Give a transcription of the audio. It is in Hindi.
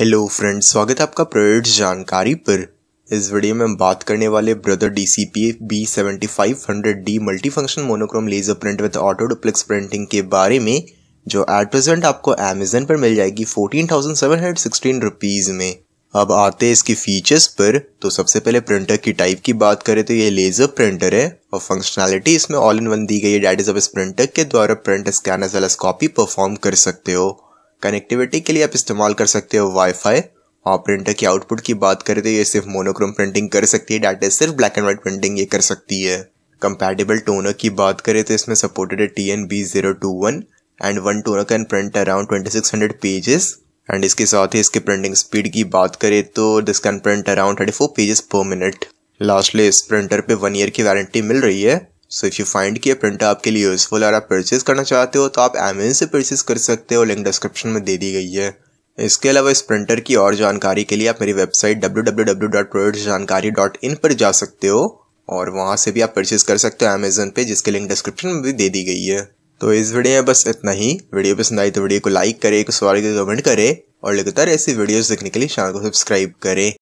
हेलो फ्रेंड्स स्वागत है आपका प्रोजेक्ट जानकारी पर इस वीडियो में हम बात करने वाले Brother D C P F B seventy five hundred D multi function monochrome laser print with auto duplex printing के बारे में जो एट प्रेजेंट आपको अमेजन पर मिल जाएगी fourteen thousand seven hundred sixteen rupees में अब आते हैं इसके फीचर्स पर तो सबसे पहले प्रिंटर की टाइप की बात करें तो ये लेज़र प्रिंटर है और फंक्शनैलिटी इसमें ऑल इन वन दी गई है डेट इज अब इस प्रिंटर के द्वारा print scan as well as copy perform कर सकते हो कनेक्टिविटी के लिए आप इस्तेमाल कर सकते हो वाईफाई और प्रिंटर की आउटपुट की बात करें तो ये सिर्फ मोनोक्रोम प्रिंटिंग कर सकती है डाटा सिर्फ ब्लैक एंड व्हाइट प्रिंटिंग ये कर सकती है कंपेटेबल टोनर की बात करें तो इसमें सपोर्टेड है T N B zero two one and one toner can print around twenty six hundred pages and इसके साथ ही इसके प्रिंटिंग स्पीड की बात करें तो this can print around thirty four pages per minute lastly इस प्रिंटर पे वन ईयर की वारंटी मिल रही है सो इफ़ यू फाइंड कि ये प्रिंटर आपके लिए यूज़फुल और आप परचेज़ करना चाहते हो तो आप अमेजन से परचेज़ कर सकते हो लिंक डिस्क्रिप्शन में दे दी गई है इसके अलावा इस प्रिंटर की और जानकारी के लिए आप मेरी वेबसाइट डब्ल्यू पर जा सकते हो और वहाँ से भी आप परचेज़ कर सकते हो अमेजन पे जिसके लिंक डिस्क्रिप्शन में भी दे दी गई है तो इस वीडियो में बस इतना ही वीडियो पसंद आई तो वीडियो को लाइक करे सवाल के कमेंट करे और लगातार ऐसी वीडियोस देखने के लिए चैनल को सब्सक्राइब करें